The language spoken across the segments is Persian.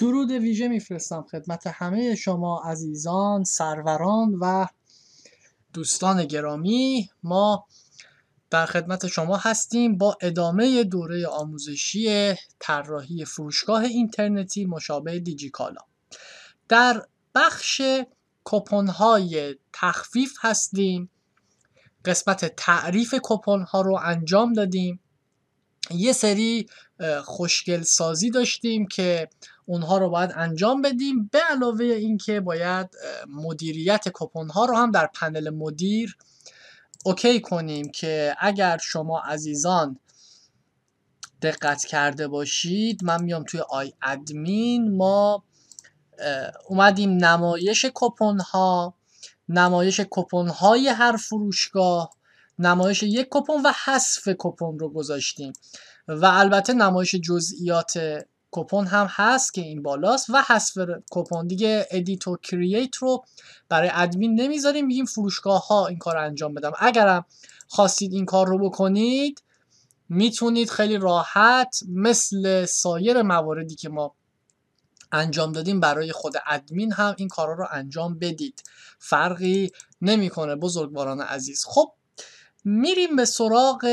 درود ویژه میفرستم خدمت همه شما عزیزان سروران و دوستان گرامی ما در خدمت شما هستیم با ادامه دوره آموزشی طراحی فروشگاه اینترنتی مشابه دیجیکالا در بخش کپونهای تخفیف هستیم قسمت تعریف کپونها رو انجام دادیم یه سری خوشگل سازی داشتیم که اونها رو باید انجام بدیم به علاوه اینکه باید مدیریت کپون ها رو هم در پنل مدیر اوکی کنیم که اگر شما عزیزان دقت کرده باشید من میام توی آی ادمین ما اومدیم نمایش کپون ها نمایش کپون های هر فروشگاه نمایش یک کپون و حذف کپون رو گذاشتیم و البته نمایش جزئیات کپون هم هست که این بالاست و حذف کپون دیگه ادیت و کرییت رو برای ادمین نمیذاریم میگیم فروشگاه ها این کار رو انجام بدم اگرم خواستید این کار رو بکنید میتونید خیلی راحت مثل سایر مواردی که ما انجام دادیم برای خود ادمین هم این کارا رو انجام بدید فرقی نمیکنه بزرگواران عزیز خب میریم به سراغ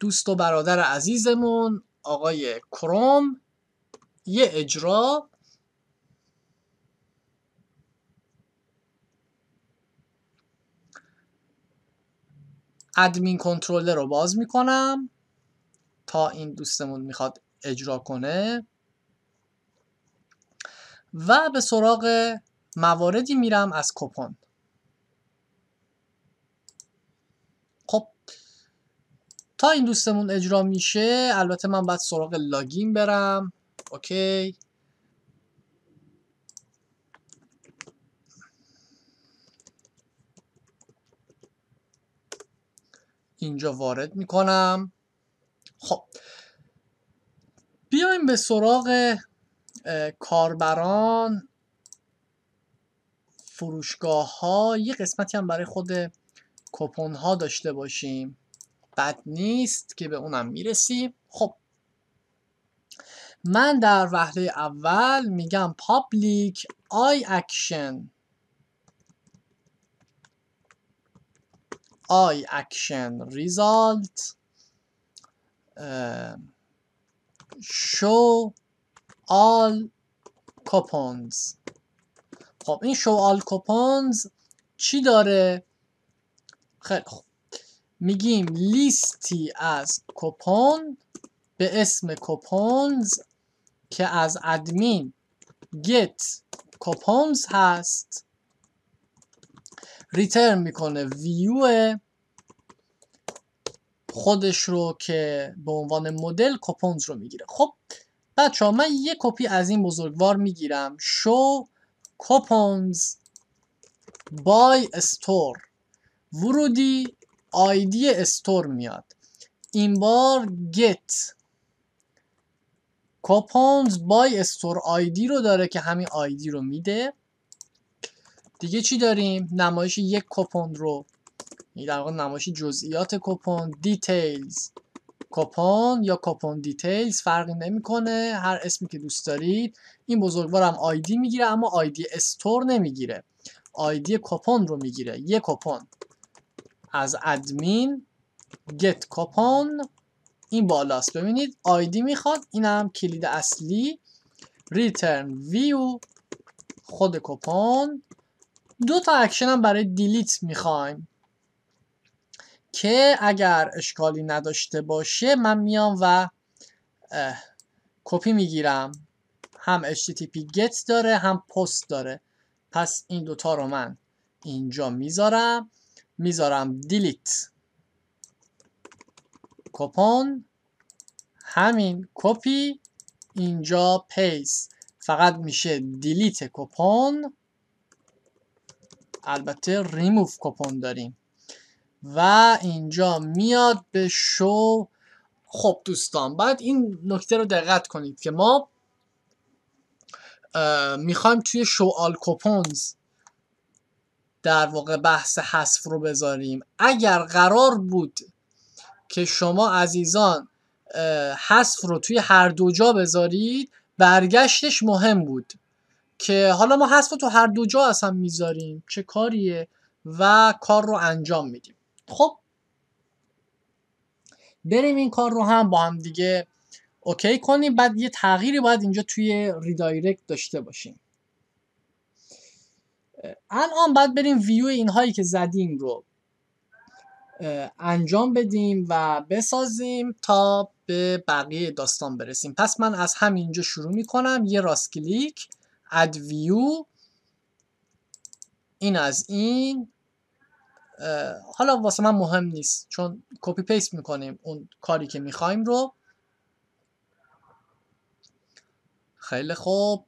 دوست و برادر عزیزمون آقای کروم یه اجرا ادمین کنترلر رو باز میکنم تا این دوستمون میخواد اجرا کنه و به سراغ مواردی میرم از کپون تا این دوستمون اجرا میشه البته من باید سراغ لاگین برم اوکی اینجا وارد میکنم خب بیایم به سراغ کاربران فروشگاه ها یه قسمتی هم برای خود کپون ها داشته باشیم بد نیست که به اونم میرسیم خب من در وحله اول میگم پابلیک آی اکشن آی اکشن ریزالت شو آل کوپونز خب این شو آل کوپونز چی داره خیلی خوب میگیم لیستی از کپون به اسم کپونز که از ادمین get کپونز هست ریترن میکنه ویو خودش رو که به عنوان مدل کپونز رو میگیره خب بچه ها من یه کپی از این بزرگوار میگیرم شو کپونز بای استور ورودی آیدی استور میاد این بار get coupons by استور آیدی رو داره که همین آیدی رو میده دیگه چی داریم نمایش یک کپون رو در واقع نمایش جزئیات کپون دیتیلز کپون یا کپون دیتیلز فرقی نمیکنه هر اسمی که دوست دارید این بزرگوارم آیدی میگیره اما آیدی استور نمیگیره آیدی کپون رو میگیره یک کپون از ادمین get coupon این بالاست ببینید آیدی میخواد اینم کلید اصلی return view خود کپون دو تا اکشن هم برای دیلیت میخوایم که اگر اشکالی نداشته باشه من میام و کپی میگیرم هم http get داره هم پست داره پس این دوتا رو من اینجا میذارم میذارم دیلیت کپون همین کپی اینجا پیس فقط میشه دیلیت کپون البته ریموف کپون داریم و اینجا میاد به شو خب دوستان باید این نکته رو دقت کنید که ما میخوایم توی شو آل کوپونز در واقع بحث حذف رو بذاریم اگر قرار بود که شما عزیزان حذف رو توی هر دو جا بذارید برگشتش مهم بود که حالا ما حذف تو هر دو جا اصلا میذاریم چه کاریه و کار رو انجام میدیم خب بریم این کار رو هم با هم دیگه اوکی کنیم بعد یه تغییری باید اینجا توی ریدایرکت داشته باشیم الان باید بریم ویو اینهایی که زدیم رو انجام بدیم و بسازیم تا به بقیه داستان برسیم پس من از همینجا شروع میکنم یه راست کلیک اد ویو این از این حالا واسه من مهم نیست چون کپی پیست میکنیم اون کاری که میخوایم رو خیلی خوب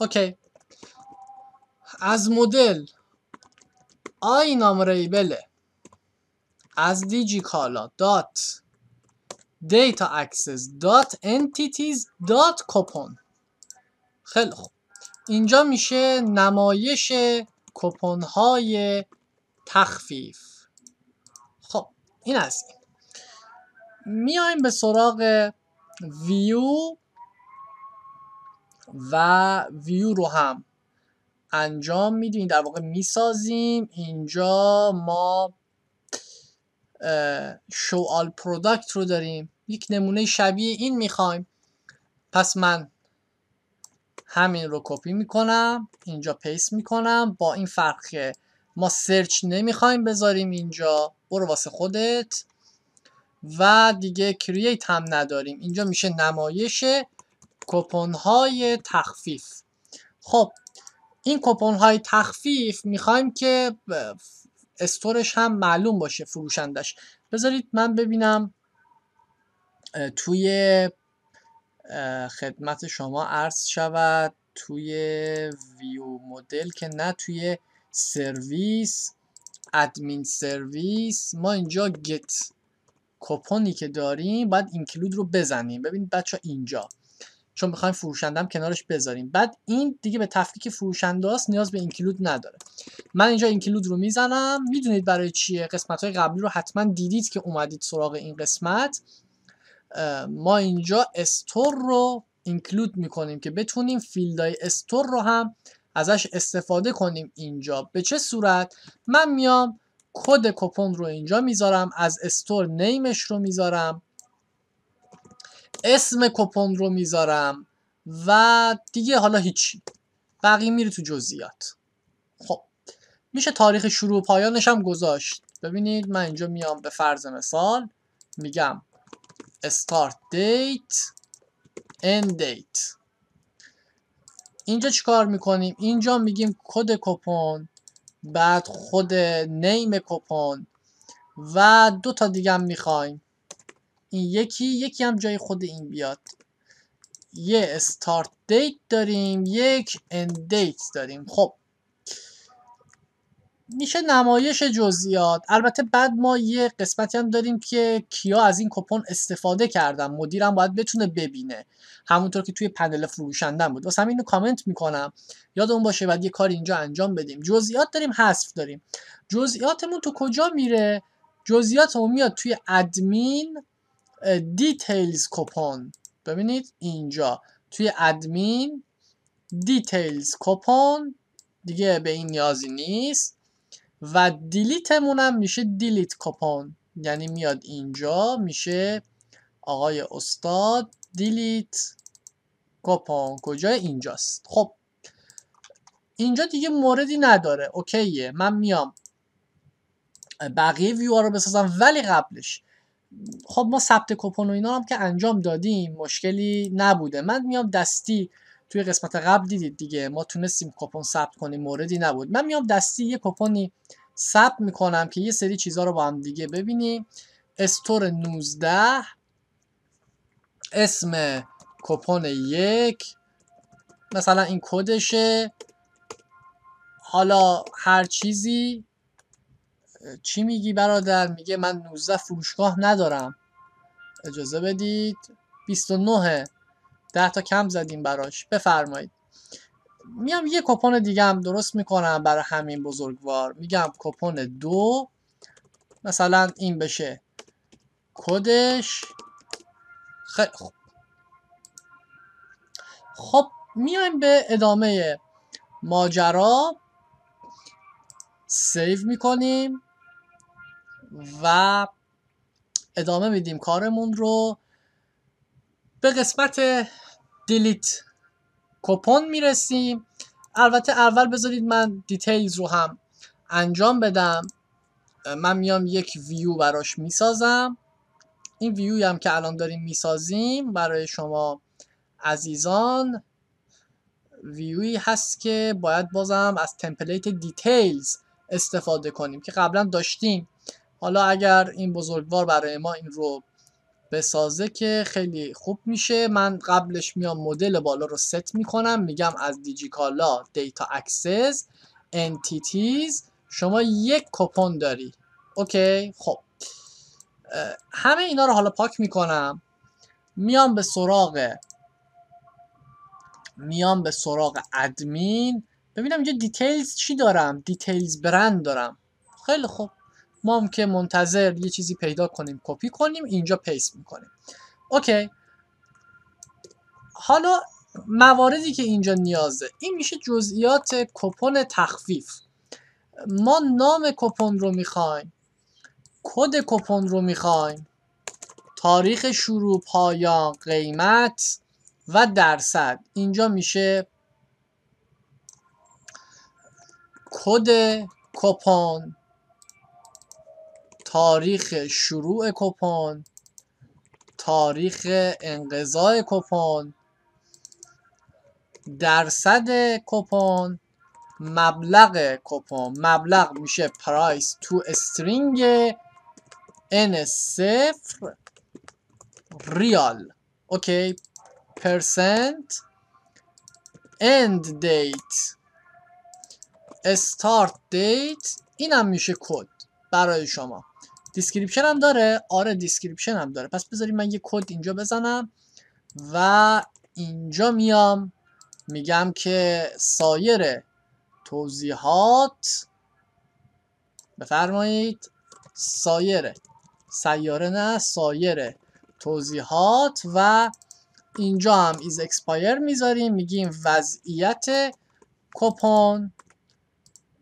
اوکی از مدل آی نامریبله از دیجی کالا دات دیتا اکسس دات انتیتیز دات کپون خیلی خوب اینجا میشه نمایش کپون های تخفیف خب این از میایم به سراغ ویو و ویو رو هم انجام میدیم در واقع میسازیم اینجا ما آل پروداکت رو داریم یک نمونه شبیه این میخوایم پس من همین رو کپی میکنم اینجا پیست میکنم با این فرق که ما سرچ نمیخوایم بذاریم اینجا برو واسه خودت و دیگه کرییت هم نداریم اینجا میشه نمایشه های تخفیف خب این های تخفیف میخوایم که استورش هم معلوم باشه فروشندش بذارید من ببینم توی خدمت شما عرض شود توی ویو مدل که نه توی سرویس ادمین سرویس ما اینجا گت کپونی که داریم باید اینکلود رو بزنیم ببینید بچه اینجا چون میخوایم فروشندم کنارش بذاریم بعد این دیگه به تفکیک فروشنده است نیاز به اینکلود نداره من اینجا اینکلود رو میزنم میدونید برای چیه قسمت های قبلی رو حتما دیدید که اومدید سراغ این قسمت ما اینجا استور رو اینکلود میکنیم که بتونیم های استور رو هم ازش استفاده کنیم اینجا به چه صورت من میام کد کپون رو اینجا میذارم از استور نیمش رو میذارم اسم کپون رو میذارم و دیگه حالا هیچی بقیه میره تو جزئیات خب میشه تاریخ شروع و پایانش هم گذاشت ببینید من اینجا میام به فرض مثال میگم start date end date اینجا چیکار میکنیم اینجا میگیم کد کپون بعد خود نیم کپون و دو تا دیگه هم میخوایم این یکی یکی هم جای خود این بیاد یه استارت دیت داریم یک اند دیت داریم خب میشه نمایش جزئیات البته بعد ما یه قسمتی هم داریم که کیا از این کپون استفاده کردم. مدیرم باید بتونه ببینه همونطور که توی پنل فروشندن بود واسه همین کامنت میکنم یادمون باشه بعد یه کار اینجا انجام بدیم جزئیات داریم حذف داریم جزئیاتمون تو کجا میره جزئیاتمون میاد توی ادمین دیتیلز کپون ببینید اینجا توی ادمین دیتیلز کپون دیگه به این نیازی نیست و دیلیتمون هم میشه دیلیت کپون یعنی میاد اینجا میشه آقای استاد دیلیت کپون کجا اینجاست خب اینجا دیگه موردی نداره اوکیه من میام بقیه ویو رو بسازم ولی قبلش خب ما ثبت کپون و اینا هم که انجام دادیم مشکلی نبوده من میام دستی توی قسمت قبل دیدید دیگه ما تونستیم کپون ثبت کنیم موردی نبود من میام دستی یه کپونی ثبت میکنم که یه سری چیزها رو با هم دیگه ببینیم استور 19 اسم کپون یک مثلا این کدشه حالا هر چیزی چی میگی برادر میگه من 19 فروشگاه ندارم اجازه بدید 29 ده تا کم زدیم براش بفرمایید میام یه کپون دیگه هم درست میکنم برای همین بزرگوار میگم کپون دو مثلا این بشه کدش خیلی خب میایم به ادامه ماجرا سیو میکنیم و ادامه میدیم کارمون رو به قسمت دلیت کپون میرسیم البته اول بذارید من دیتیلز رو هم انجام بدم من میام یک ویو براش میسازم این ویوی هم که الان داریم میسازیم برای شما عزیزان ویوی هست که باید بازم از تمپلیت دیتیلز استفاده کنیم که قبلا داشتیم حالا اگر این بزرگوار برای ما این رو بسازه که خیلی خوب میشه من قبلش میام مدل بالا رو ست میکنم میگم از دیجیکالا دیتا اکسس انتیتیز شما یک کپون داری اوکی خب همه اینا رو حالا پاک میکنم میام به سراغ میام به سراغ ادمین ببینم اینجا دیتیلز چی دارم دیتیلز برند دارم خیلی خوب ما هم که منتظر یه چیزی پیدا کنیم کپی کنیم اینجا پیست میکنیم اوکی حالا مواردی که اینجا نیازه این میشه جزئیات کپون تخفیف ما نام کپون رو میخوایم کد کپون رو میخوایم تاریخ شروع پایان قیمت و درصد اینجا میشه کد کپون تاریخ شروع کپون تاریخ انقضای کپون درصد کپون مبلغ کپون مبلغ میشه پرایس تو استرینگ n صفر ریال اوکی پرسنت اند دیت. استارت دیت. اینم میشه کد برای شما دیسکریپشن هم داره آره دیسکریپشن هم داره پس بذاریم من یه کد اینجا بزنم و اینجا میام میگم که سایر توضیحات بفرمایید سایر سیاره نه سایر توضیحات و اینجا هم ایز اکسپایر میذاریم میگیم وضعیت کپون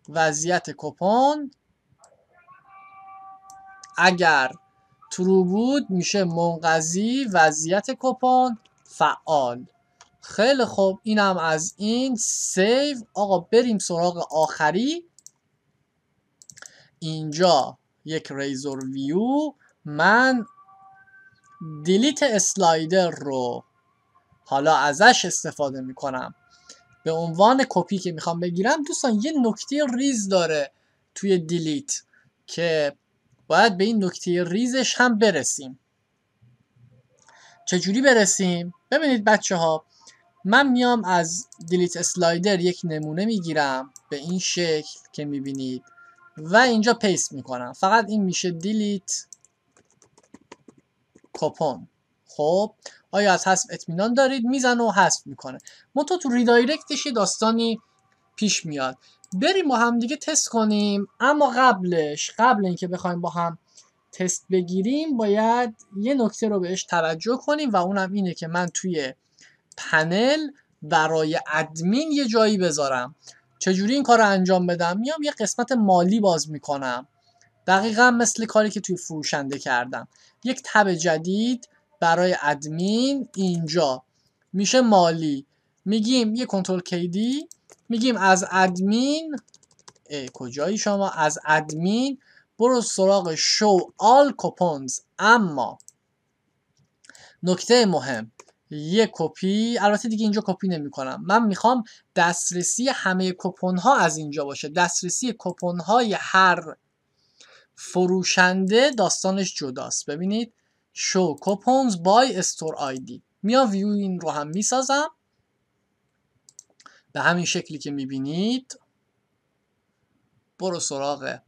وضعیت کپون اگر ترو بود میشه منقضی وضعیت کپان فعال خیلی خوب اینم از این سیو آقا بریم سراغ آخری اینجا یک ریزور ویو من دیلیت اسلایدر رو حالا ازش استفاده میکنم به عنوان کپی که میخوام بگیرم دوستان یه نکته ریز داره توی دیلیت که باید به این نکته ریزش هم برسیم چجوری برسیم؟ ببینید بچه ها من میام از دلیت اسلایدر یک نمونه میگیرم به این شکل که میبینید و اینجا پیست میکنم فقط این میشه دیلیت کپون خب آیا از حذف اطمینان دارید میزن و حذف میکنه منطور تو ریدایرکتش داستانی پیش میاد بریم با هم دیگه تست کنیم اما قبلش قبل اینکه بخوایم با هم تست بگیریم باید یه نکته رو بهش توجه کنیم و اونم اینه که من توی پنل برای ادمین یه جایی بذارم چجوری این کار رو انجام بدم میام یه قسمت مالی باز میکنم دقیقا مثل کاری که توی فروشنده کردم یک تب جدید برای ادمین اینجا میشه مالی میگیم یه کنترل کیدی میگیم از ادمین کجایی شما از ادمین برو سراغ شو آل کوپونز اما نکته مهم یه کپی البته دیگه اینجا کپی نمیکنم من میخوام دسترسی همه کپون ها از اینجا باشه دسترسی کپون های هر فروشنده داستانش جداست ببینید شو کوپونز بای استور id میام ویو این رو هم میسازم به همین شکلی که میبینید برو سراغ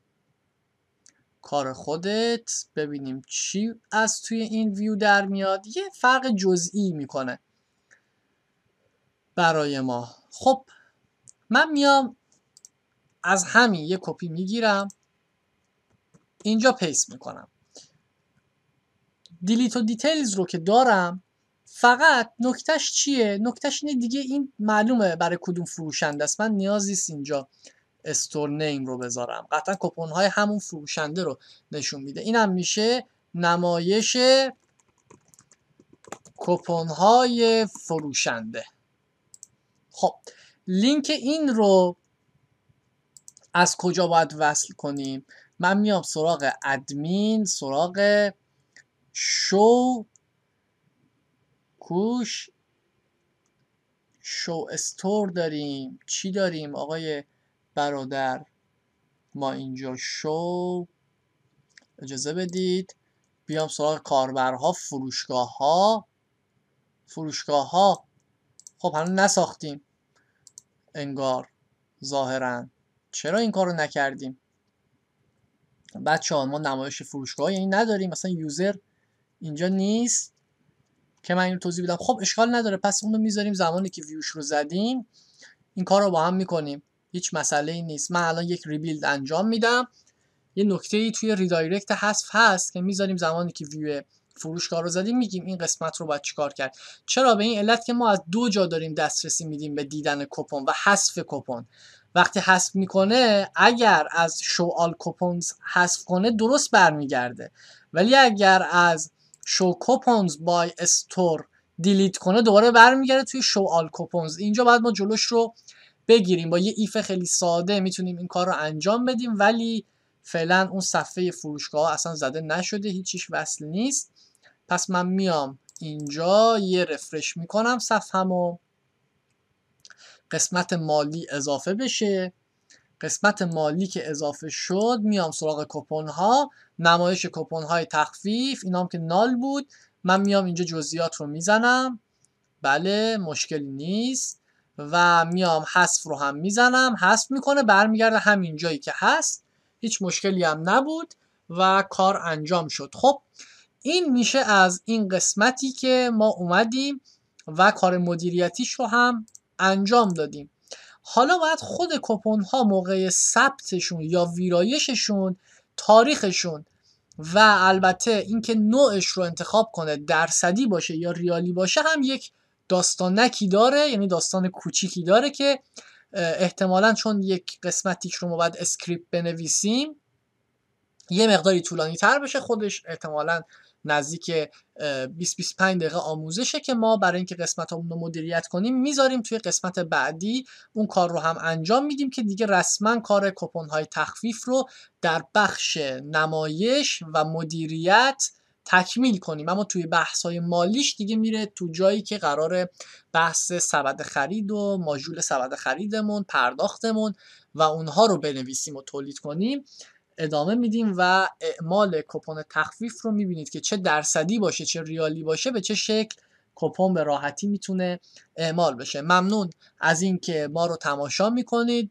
کار خودت ببینیم چی از توی این ویو در میاد یه فرق جزئی میکنه برای ما خب من میام از همین یه کپی میگیرم اینجا پیس میکنم دیلیت و دیتیلز رو که دارم فقط نکتش چیه نکتش اینه دیگه این معلومه برای کدوم فروشنده است من نیاز اینجا استور نیم رو بذارم قطعا کپون های همون فروشنده رو نشون میده اینم میشه نمایش کپون های فروشنده خب لینک این رو از کجا باید وصل کنیم من میام سراغ ادمین سراغ شو کوش شو استور داریم چی داریم آقای برادر ما اینجا شو اجازه بدید بیام سراغ کاربرها فروشگاه ها فروشگاه ها خب هنو نساختیم انگار ظاهرا چرا این کارو نکردیم بچه ها ما نمایش فروشگاه یعنی نداریم مثلا یوزر اینجا نیست که من اینو توضیح بدم خب اشکال نداره پس رو میذاریم زمانی که ویوش رو زدیم این کار رو با هم میکنیم هیچ مسئله ای نیست من الان یک ریبیلد انجام میدم یه نکته ای توی ریدایرکت حذف هست که میذاریم زمانی که ویو فروشگاه رو زدیم میگیم این قسمت رو باید چیکار کرد چرا به این علت که ما از دو جا داریم دسترسی میدیم به دیدن کپون و حذف کپون وقتی حذف میکنه اگر از شوال کپونز حذف کنه درست برمیگرده ولی اگر از شو کوپونز بای استور دیلیت کنه دوباره برمیگرده توی شو آل کوپونز اینجا باید ما جلوش رو بگیریم با یه ایف خیلی ساده میتونیم این کار رو انجام بدیم ولی فعلا اون صفحه فروشگاه اصلا زده نشده هیچیش وصل نیست پس من میام اینجا یه رفرش میکنم و قسمت مالی اضافه بشه قسمت مالی که اضافه شد میام سراغ کپون ها نمایش کپون های تخفیف هم که نال بود من میام اینجا جزئیات رو میزنم بله مشکلی نیست و میام حذف رو هم میزنم حذف میکنه برمیگرده همین جایی که هست هیچ مشکلی هم نبود و کار انجام شد خب این میشه از این قسمتی که ما اومدیم و کار مدیریتیش رو هم انجام دادیم حالا باید خود کپون ها موقع ثبتشون یا ویرایششون تاریخشون و البته اینکه نوعش رو انتخاب کنه درصدی باشه یا ریالی باشه هم یک داستانکی داره یعنی داستان کوچیکی داره که احتمالا چون یک قسمتیش رو ما باید اسکریپت بنویسیم یه مقداری طولانی تر بشه خودش احتمالا نزدیک 20 25 دقیقه آموزشه که ما برای اینکه قسمت رو مدیریت کنیم میذاریم توی قسمت بعدی اون کار رو هم انجام میدیم که دیگه رسما کار کپون های تخفیف رو در بخش نمایش و مدیریت تکمیل کنیم اما توی بحث های مالیش دیگه میره تو جایی که قرار بحث سبد خرید و ماژول سبد خریدمون پرداختمون و اونها رو بنویسیم و تولید کنیم ادامه میدیم و اعمال کپون تخفیف رو میبینید که چه درصدی باشه چه ریالی باشه به چه شکل کپون به راحتی میتونه اعمال بشه ممنون از اینکه ما رو تماشا میکنید